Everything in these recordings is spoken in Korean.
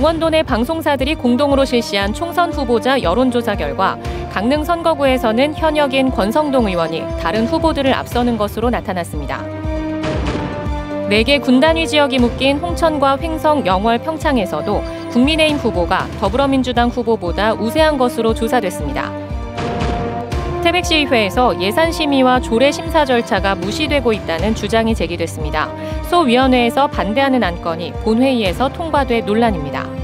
강원도 내 방송사들이 공동으로 실시한 총선 후보자 여론조사 결과 강릉 선거구에서는 현역인 권성동 의원이 다른 후보들을 앞서는 것으로 나타났습니다. 4개 군단위 지역이 묶인 홍천과 횡성, 영월, 평창에서도 국민의힘 후보가 더불어민주당 후보보다 우세한 것으로 조사됐습니다. 태백시의회에서 예산 심의와 조례 심사 절차가 무시되고 있다는 주장이 제기됐습니다. 소위원회에서 반대하는 안건이 본회의에서 통과돼 논란입니다.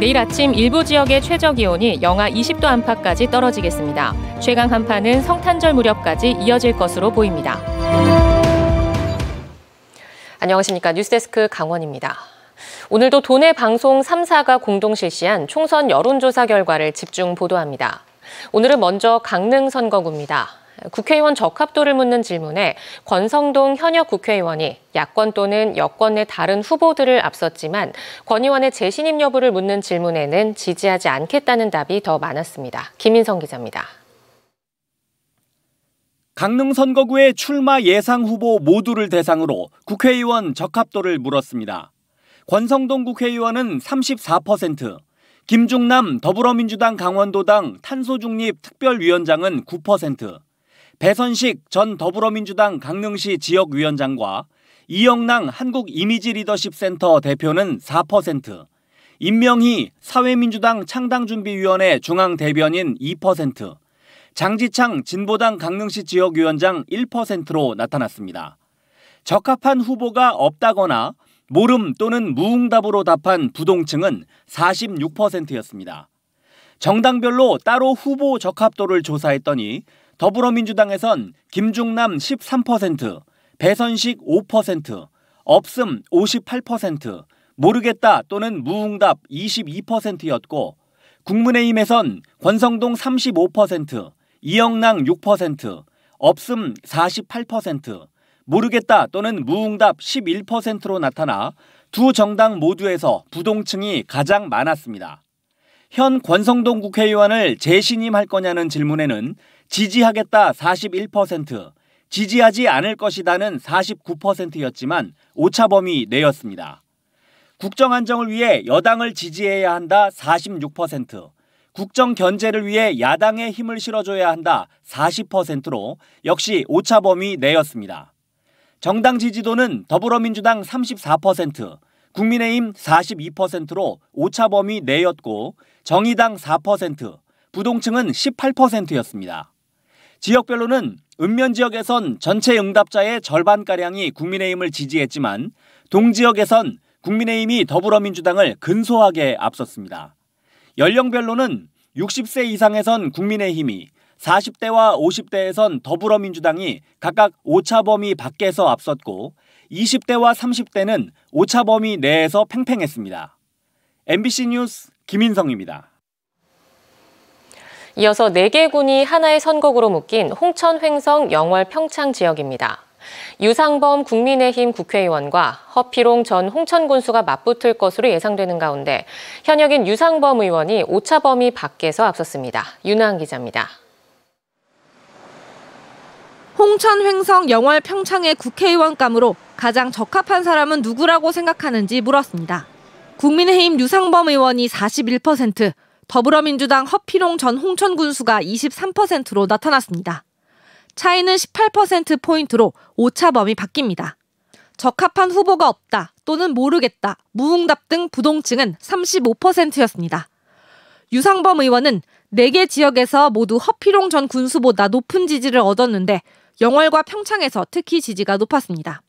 내일 아침 일부 지역의 최저 기온이 영하 20도 안팎까지 떨어지겠습니다. 최강 한파는 성탄절 무렵까지 이어질 것으로 보입니다. 안녕하십니까. 뉴스데스크 강원입니다. 오늘도 도내 방송 3사가 공동 실시한 총선 여론조사 결과를 집중 보도합니다. 오늘은 먼저 강릉 선거구입니다. 국회의원 적합도를 묻는 질문에 권성동 현역 국회의원이 야권 또는 여권 내 다른 후보들을 앞섰지만 권 의원의 재신임 여부를 묻는 질문에는 지지하지 않겠다는 답이 더 많았습니다. 김인성 기자입니다. 강릉 선거구의 출마 예상 후보 모두를 대상으로 국회의원 적합도를 물었습니다. 권성동 국회의원은 34%, 김중남 더불어민주당 강원도당 탄소중립 특별위원장은 9%, 배선식 전 더불어민주당 강릉시 지역위원장과 이영랑 한국이미지리더십센터 대표는 4%, 임명희 사회민주당 창당준비위원회 중앙대변인 2%, 장지창 진보당 강릉시 지역위원장 1%로 나타났습니다. 적합한 후보가 없다거나 모름 또는 무응답으로 답한 부동층은 46%였습니다. 정당별로 따로 후보 적합도를 조사했더니 더불어민주당에선 김중남 13%, 배선식 5%, 없음 58%, 모르겠다 또는 무응답 22%였고 국민의힘에선 권성동 35%, 이영랑 6%, 없음 48%, 모르겠다 또는 무응답 11%로 나타나 두 정당 모두에서 부동층이 가장 많았습니다. 현 권성동 국회의원을 재신임할 거냐는 질문에는 지지하겠다 41%, 지지하지 않을 것이다는 49%였지만 오차범위 내였습니다. 국정 안정을 위해 여당을 지지해야 한다 46%, 국정 견제를 위해 야당의 힘을 실어줘야 한다 40%로 역시 오차범위 내였습니다. 정당 지지도는 더불어민주당 34%, 국민의힘 42%로 오차범위 내였고 정의당 4%, 부동층은 18%였습니다. 지역별로는 읍면 지역에선 전체 응답자의 절반가량이 국민의힘을 지지했지만 동지역에선 국민의힘이 더불어민주당을 근소하게 앞섰습니다. 연령별로는 60세 이상에선 국민의힘이 40대와 50대에선 더불어민주당이 각각 오차 범위 밖에서 앞섰고 20대와 30대는 오차 범위 내에서 팽팽했습니다. MBC 뉴스 김인성입니다. 이어서 4개 군이 하나의 선곡으로 묶인 홍천 횡성 영월 평창 지역입니다. 유상범 국민의힘 국회의원과 허피롱 전 홍천군수가 맞붙을 것으로 예상되는 가운데 현역인 유상범 의원이 오차 범위 밖에서 앞섰습니다. 윤아은 기자입니다. 홍천 횡성 영월 평창의 국회의원감으로 가장 적합한 사람은 누구라고 생각하는지 물었습니다. 국민의힘 유상범 의원이 41%, 더불어민주당 허필홍전 홍천 군수가 23%로 나타났습니다. 차이는 18%포인트로 오차범위 바뀝니다. 적합한 후보가 없다 또는 모르겠다, 무응답 등 부동층은 35%였습니다. 유상범 의원은 4개 지역에서 모두 허필홍전 군수보다 높은 지지를 얻었는데 영월과 평창에서 특히 지지가 높았습니다.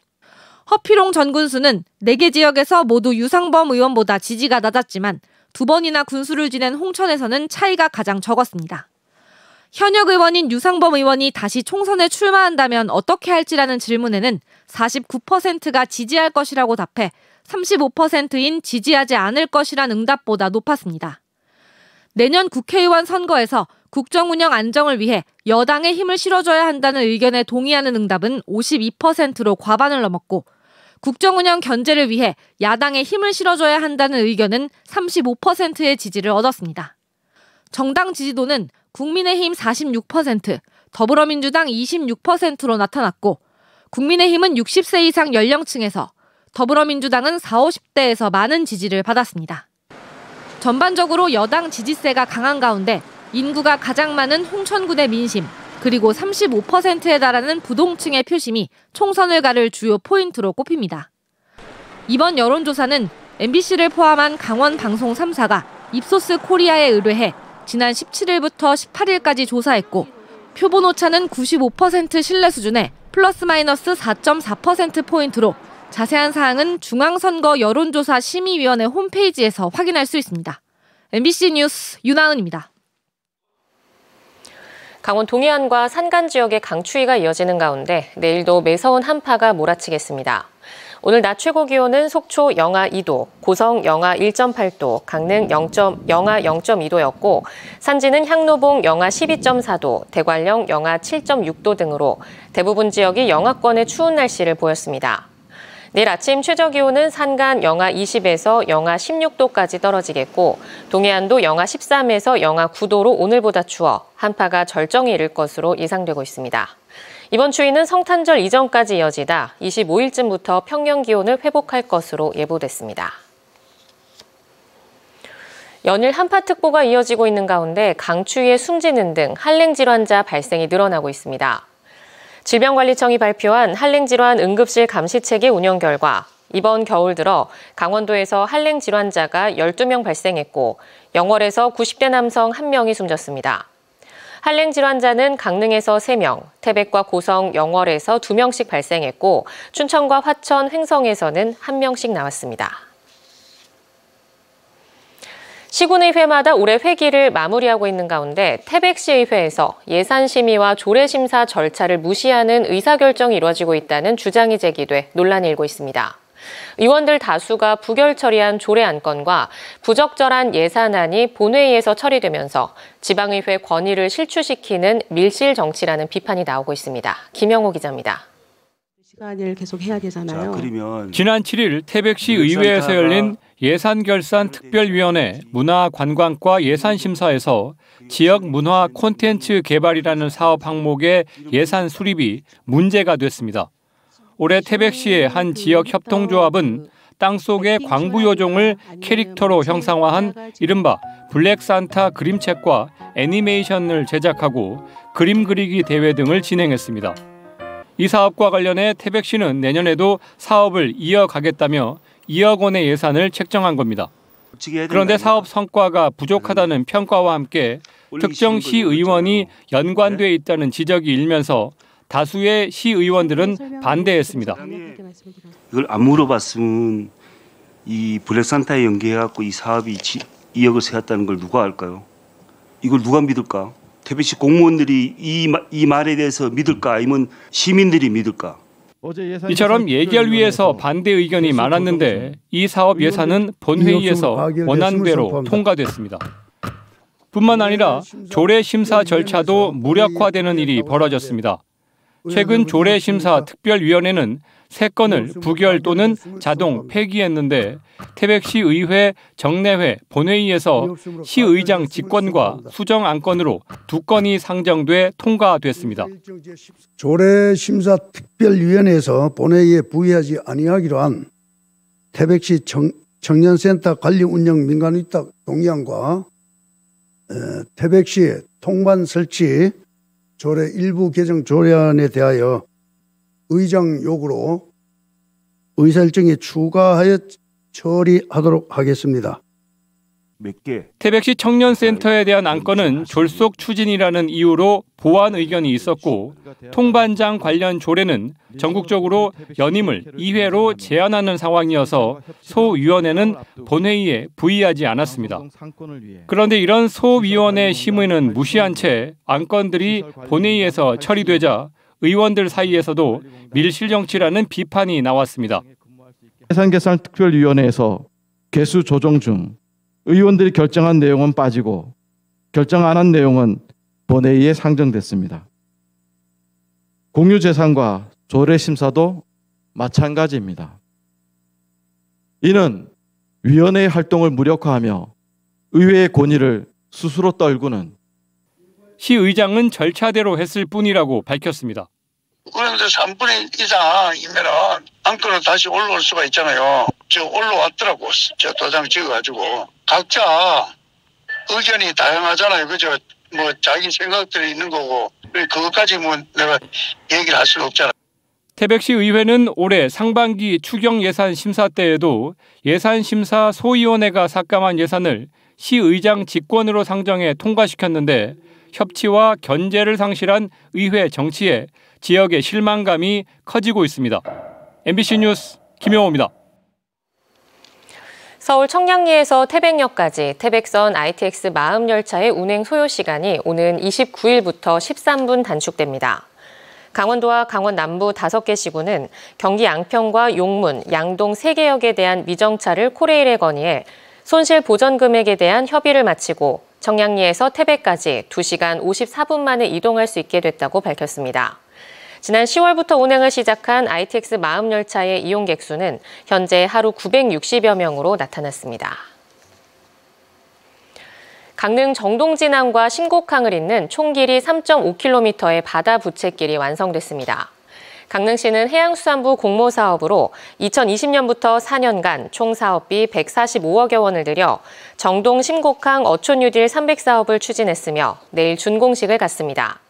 허필홍전 군수는 4개 지역에서 모두 유상범 의원보다 지지가 낮았지만 두 번이나 군수를 지낸 홍천에서는 차이가 가장 적었습니다. 현역 의원인 유상범 의원이 다시 총선에 출마한다면 어떻게 할지라는 질문에는 49%가 지지할 것이라고 답해 35%인 지지하지 않을 것이란 응답보다 높았습니다. 내년 국회의원 선거에서 국정 운영 안정을 위해 여당의 힘을 실어줘야 한다는 의견에 동의하는 응답은 52%로 과반을 넘었고 국정 운영 견제를 위해 야당에 힘을 실어줘야 한다는 의견은 35%의 지지를 얻었습니다. 정당 지지도는 국민의힘 46%, 더불어민주당 26%로 나타났고 국민의힘은 60세 이상 연령층에서 더불어민주당은 4, 50대에서 많은 지지를 받았습니다. 전반적으로 여당 지지세가 강한 가운데 인구가 가장 많은 홍천구 대 민심, 그리고 35%에 달하는 부동층의 표심이 총선을 가를 주요 포인트로 꼽힙니다. 이번 여론조사는 MBC를 포함한 강원 방송 3사가 입소스 코리아에 의뢰해 지난 17일부터 18일까지 조사했고 표본 오차는 95% 신뢰 수준에 플러스 마이너스 4.4% 포인트로 자세한 사항은 중앙선거 여론조사 심의위원회 홈페이지에서 확인할 수 있습니다. MBC 뉴스 윤하은입니다. 강원 동해안과 산간 지역에 강추위가 이어지는 가운데 내일도 매서운 한파가 몰아치겠습니다. 오늘 낮 최고 기온은 속초 영하 2도, 고성 영하 1.8도, 강릉 0. 영하 0.2도였고 산지는 향로봉 영하 12.4도, 대관령 영하 7.6도 등으로 대부분 지역이 영하권의 추운 날씨를 보였습니다. 내일 아침 최저 기온은 산간 영하 20에서 영하 16도까지 떨어지겠고 동해안도 영하 13에서 영하 9도로 오늘보다 추워 한파가 절정에 이를 것으로 예상되고 있습니다. 이번 추위는 성탄절 이전까지 이어지다 25일쯤부터 평년 기온을 회복할 것으로 예보됐습니다. 연일 한파특보가 이어지고 있는 가운데 강추위에 숨지는 등 한랭 질환자 발생이 늘어나고 있습니다. 질병관리청이 발표한 한랭질환 응급실 감시체계 운영 결과 이번 겨울 들어 강원도에서 한랭 질환자가 12명 발생했고 영월에서 90대 남성 1명이 숨졌습니다. 한랭 질환자는 강릉에서 3명, 태백과 고성, 영월에서 2명씩 발생했고 춘천과 화천, 횡성에서는 1명씩 나왔습니다. 시군의회마다 올해 회기를 마무리하고 있는 가운데 태백시의회에서 예산심의와 조례심사 절차를 무시하는 의사결정이 이루어지고 있다는 주장이 제기돼 논란이 일고 있습니다. 의원들 다수가 부결 처리한 조례 안건과 부적절한 예산안이 본회의에서 처리되면서 지방의회 권위를 실추시키는 밀실 정치라는 비판이 나오고 있습니다. 김영호 기자입니다. 시간을 계속 해야 되잖아요. 자, 지난 7일 태백시 의회에서 열린 예산결산특별위원회 문화관광과 예산심사에서 지역 문화 콘텐츠 개발이라는 사업 항목의 예산 수립이 문제가 됐습니다. 올해 태백시의 한 지역 협동조합은 땅속의 광부요종을 캐릭터로 형상화한 이른바 블랙산타 그림책과 애니메이션을 제작하고 그림 그리기 대회 등을 진행했습니다. 이 사업과 관련해 태백시는 내년에도 사업을 이어가겠다며 2억 원의 예산을 책정한 겁니다. 그런데 사업 성과가 부족하다는 음. 평가와 함께 특정 시의원이 그렇죠. 연관돼 네. 있다는 지적이 일면서 다수의 시의원들은 네, 반대했습니다. 이걸 안 물어봤으면 이 블랙산타에 연계해갖고 이 사업이 2억을 세웠다는 걸 누가 알까요? 이걸 누가 믿을까? 태백시 공무원들이 이, 이 말에 대해서 믿을까? 아니면 시민들이 믿을까? 이처럼 예결 위에서 반대 의견이 많았는데 이 사업 예산은 본회의에서 원안대로 통과됐습니다. 뿐만 아니라 조례 심사 절차도 무력화되는 일이 벌어졌습니다. 최근 조례 심사 특별위원회는 세 건을 뭐 부결 또는 자동 폐기했는데 태백시 의회 정례회 본회의에서 뭐 시의장 직권과 수정 안건으로 두 건이 상정돼 통과됐습니다. 뭐 조례 심사 특별위원회에서 본회의에 부의하지 아니하기로 한 태백시 청, 청년센터 관리 운영 민간위탁 동의안과 태백시 통관 설치 조례 일부 개정 조례안에 대하여 의장 욕으로 의사일정에 추가하여 처리하도록 하겠습니다. 태백시 청년센터에 대한 안건은 네, 졸속 네. 추진이라는 이유로 보완 의견이 있었고 네. 통반장 관련 조례는 전국적으로 연임을 2회로 제한하는 상황이어서 소위원회는 본회의에 부의하지 않았습니다. 그런데 이런 소위원회 심의는 무시한 채 안건들이 본회의에서 처리되자 의원들 사이에서도 밀실 정치라는 비판이 나왔습니다. 예산개산특별위원회에서 개수 조정 중 의원들이 결정한 내용은 빠지고 결정 안 한 내용은 본회의에 상정됐습니다. 공유재산과 조례심사도 마찬가지입니다. 이는 위원회의 활동을 무력화하며 의회의 권위를 스스로 떨구는 시 의장은 절차대로 했을 뿐이라고 밝혔습니다. 그런데 3분의 이상이면은 안건은 다시 올라올 수가 있잖아요. 저 올라왔더라고. 저 도장 찍어가지고. 각자 의견이 다양하잖아요. 그죠? 뭐 자기 생각들이 있는 거고. 그것까지 뭐 내가 얘기를 할 수는 없잖아. 태백시 의회는 올해 상반기 추경 예산 심사 때에도 예산 심사 소위원회가 삭감한 예산을 시의장 직권으로 상정해 통과시켰는데 협치와 견제를 상실한 의회 정치에 지역의 실망감이 커지고 있습니다. MBC 뉴스 김영호입니다. 서울 청량리에서 태백역까지 태백선 ITX 마음 열차의 운행 소요 시간이 오는 29일부터 13분 단축됩니다. 강원도와 강원 남부 5개 시군은 경기 양평과 용문, 양동 3개 역에 대한 미정차를 코레일에 건의해 손실 보전 금액에 대한 협의를 마치고 청량리에서 태백까지 2시간 54분 만에 이동할 수 있게 됐다고 밝혔습니다. 지난 10월부터 운행을 시작한 ITX 마음 열차의 이용객 수는 현재 하루 960여 명으로 나타났습니다. 강릉 정동진항과 신곡항을 잇는 총길이 3.5km의 바다 부채길이 완성됐습니다. 강릉시는 해양수산부 공모사업으로 2020년부터 4년간 총 사업비 145억여 원을 들여 정동 심곡항 어촌유딜 300사업을 추진했으며 내일 준공식을 갖습니다.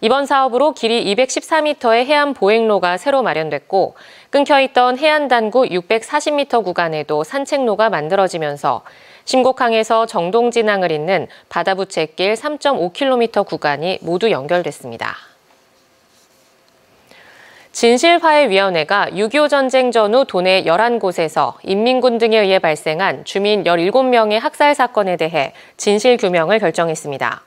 이번 사업으로 길이 214m의 해안 보행로가 새로 마련됐고 끊겨 있던 해안 단구 640m 구간에도 산책로가 만들어지면서 신곡항에서 정동 진항을 잇는 바다부채길 3.5km 구간이 모두 연결됐습니다. 진실화해위원회가 6.25 전쟁 전후 도내 11곳에서 인민군 등에 의해 발생한 주민 17명의 학살 사건에 대해 진실 규명을 결정했습니다.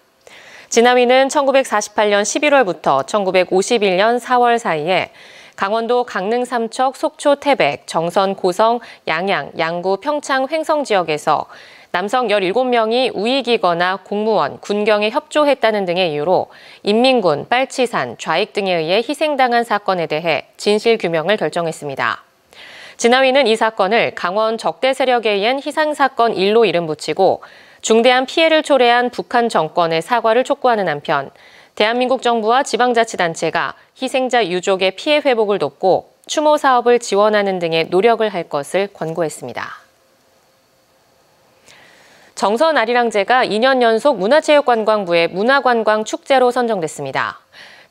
지나이는 1948년 11월부터 1951년 4월 사이에 강원도 강릉 삼척 속초 태백, 정선 고성, 양양, 양구 평창 횡성 지역에서 남성 17명이 우익이거나 공무원, 군경에 협조했다는 등의 이유로 인민군, 빨치산, 좌익 등에 의해 희생당한 사건에 대해 진실 규명을 결정했습니다. 진화위는이 사건을 강원 적대 세력에 의한 희생사건 1로 이름 붙이고 중대한 피해를 초래한 북한 정권의 사과를 촉구하는 한편 대한민국 정부와 지방자치단체가 희생자 유족의 피해 회복을 돕고 추모 사업을 지원하는 등의 노력을 할 것을 권고했습니다. 정선 아리랑제가 2년 연속 문화체육관광부의 문화관광축제로 선정됐습니다.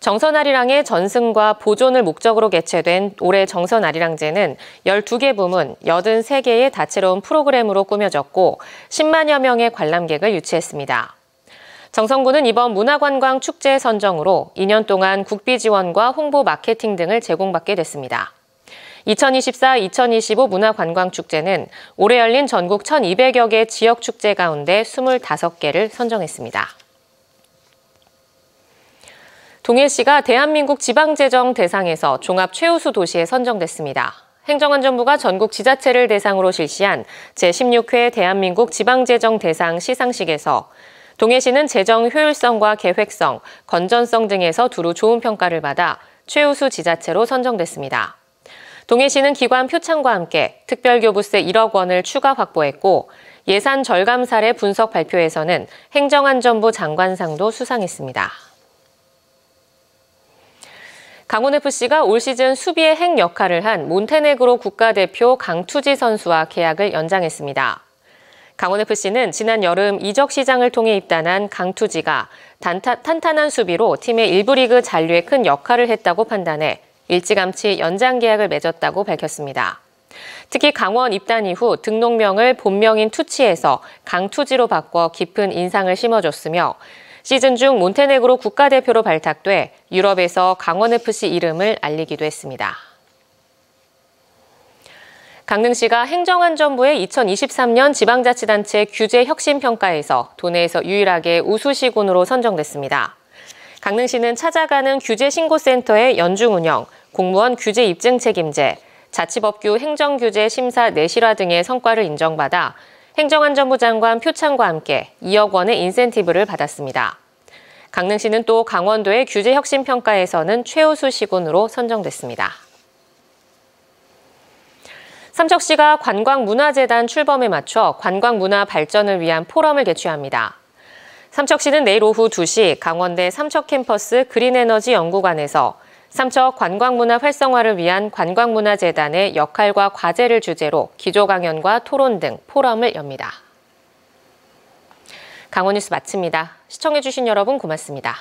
정선 아리랑의 전승과 보존을 목적으로 개최된 올해 정선 아리랑제는 12개 부문, 83개의 다채로운 프로그램으로 꾸며졌고 10만여 명의 관람객을 유치했습니다. 정선군은 이번 문화관광축제 선정으로 2년 동안 국비 지원과 홍보 마케팅 등을 제공받게 됐습니다. 2024-2025 문화관광축제는 올해 열린 전국 1,200여 개 지역축제 가운데 25개를 선정했습니다. 동해시가 대한민국 지방재정 대상에서 종합 최우수 도시에 선정됐습니다. 행정안전부가 전국 지자체를 대상으로 실시한 제16회 대한민국 지방재정 대상 시상식에서 동해시는 재정 효율성과 계획성, 건전성 등에서 두루 좋은 평가를 받아 최우수 지자체로 선정됐습니다. 동해시는 기관 표창과 함께 특별교부세 1억 원을 추가 확보했고 예산 절감 사례 분석 발표에서는 행정안전부 장관상도 수상했습니다. 강원FC가 올 시즌 수비의 핵 역할을 한 몬테네그로 국가대표 강투지 선수와 계약을 연장했습니다. 강원FC는 지난 여름 이적 시장을 통해 입단한 강투지가 단타, 탄탄한 수비로 팀의 일부 리그 잔류에 큰 역할을 했다고 판단해 일찌감치 연장 계약을 맺었다고 밝혔습니다. 특히 강원 입단 이후 등록명을 본명인 투치에서 강투지로 바꿔 깊은 인상을 심어줬으며 시즌 중몬테넥으로 국가대표로 발탁돼 유럽에서 강원FC 이름을 알리기도 했습니다. 강릉시가 행정안전부의 2023년 지방자치단체 규제 혁신 평가에서 도내에서 유일하게 우수시군으로 선정됐습니다. 강릉시는 찾아가는 규제신고센터의 연중 운영, 공무원 규제 입증 책임제, 자치법규 행정규제 심사 내실화 등의 성과를 인정받아 행정안전부 장관 표창과 함께 2억 원의 인센티브를 받았습니다. 강릉시는 또 강원도의 규제혁신평가에서는 최우수 시군으로 선정됐습니다. 삼척시가 관광문화재단 출범에 맞춰 관광문화 발전을 위한 포럼을 개최합니다. 삼척시는 내일 오후 2시 강원대 삼척캠퍼스 그린에너지 연구관에서 삼척 관광문화 활성화를 위한 관광문화재단의 역할과 과제를 주제로 기조 강연과 토론 등 포럼을 엽니다. 강원 뉴스 마칩니다. 시청해주신 여러분 고맙습니다.